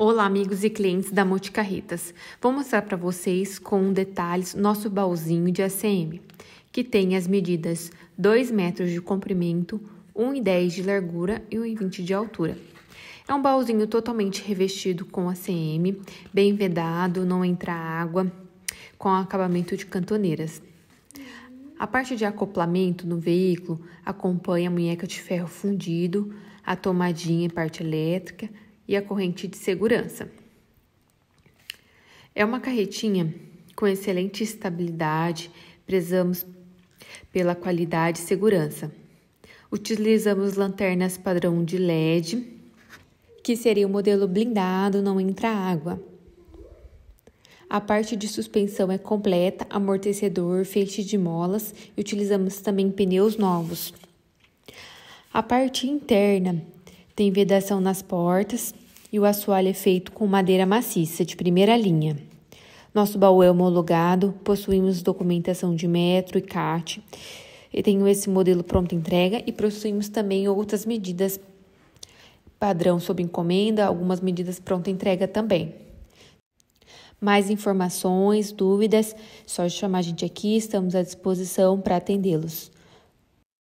Olá, amigos e clientes da Multicarretas. Vou mostrar para vocês com detalhes nosso baúzinho de ACM, que tem as medidas 2 metros de comprimento, 1,10 de largura e 1,20 de altura. É um baúzinho totalmente revestido com ACM, bem vedado, não entra água, com acabamento de cantoneiras. A parte de acoplamento no veículo acompanha a munheca de ferro fundido, a tomadinha e parte elétrica, e a corrente de segurança. É uma carretinha com excelente estabilidade, prezamos pela qualidade e segurança. Utilizamos lanternas padrão de LED, que seria o modelo blindado, não entra água. A parte de suspensão é completa, amortecedor, feixe de molas e utilizamos também pneus novos. A parte interna tem vedação nas portas e o assoalho é feito com madeira maciça de primeira linha. Nosso baú é homologado, possuímos documentação de metro e CAT. Eu tenho esse modelo pronto entrega e possuímos também outras medidas padrão sob encomenda, algumas medidas pronto entrega também. Mais informações, dúvidas, só chamar a gente aqui, estamos à disposição para atendê-los.